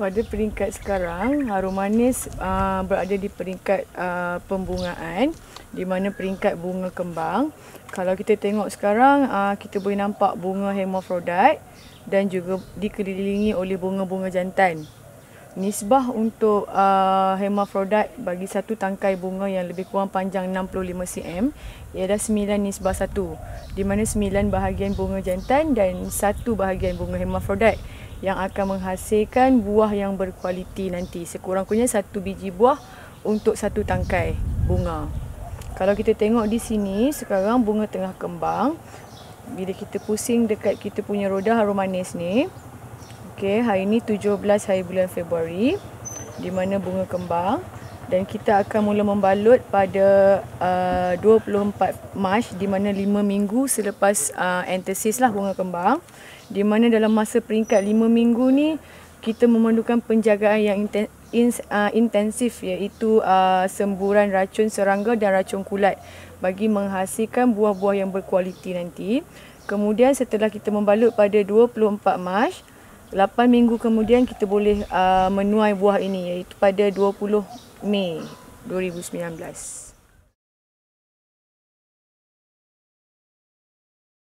pada peringkat sekarang harum manis uh, berada di peringkat uh, pembungaan di mana peringkat bunga kembang kalau kita tengok sekarang uh, kita boleh nampak bunga hermaphrodite dan juga dikelilingi oleh bunga-bunga jantan nisbah untuk uh, hermaphrodite bagi satu tangkai bunga yang lebih kurang panjang 65 cm ialah 9 nisbah 1 di mana 9 bahagian bunga jantan dan satu bahagian bunga hermaphrodite yang akan menghasilkan buah yang berkualiti nanti. Sekurang-kurangnya satu biji buah untuk satu tangkai bunga. Kalau kita tengok di sini, sekarang bunga tengah kembang. Bila kita pusing dekat kita punya roda harum manis ni. Okey, hari ini 17 hari bulan Februari. Di mana bunga kembang dan kita akan mula membalut pada uh, 24 Mac di mana 5 minggu selepas uh, entesis lah bunga kembang di mana dalam masa peringkat 5 minggu ni kita memerlukan penjagaan yang uh, intensif iaitu uh, semburan racun serangga dan racun kulat bagi menghasilkan buah-buah yang berkualiti nanti kemudian setelah kita membalut pada 24 Mac 8 minggu kemudian kita boleh uh, menuai buah ini iaitu pada 20 Mei 2019.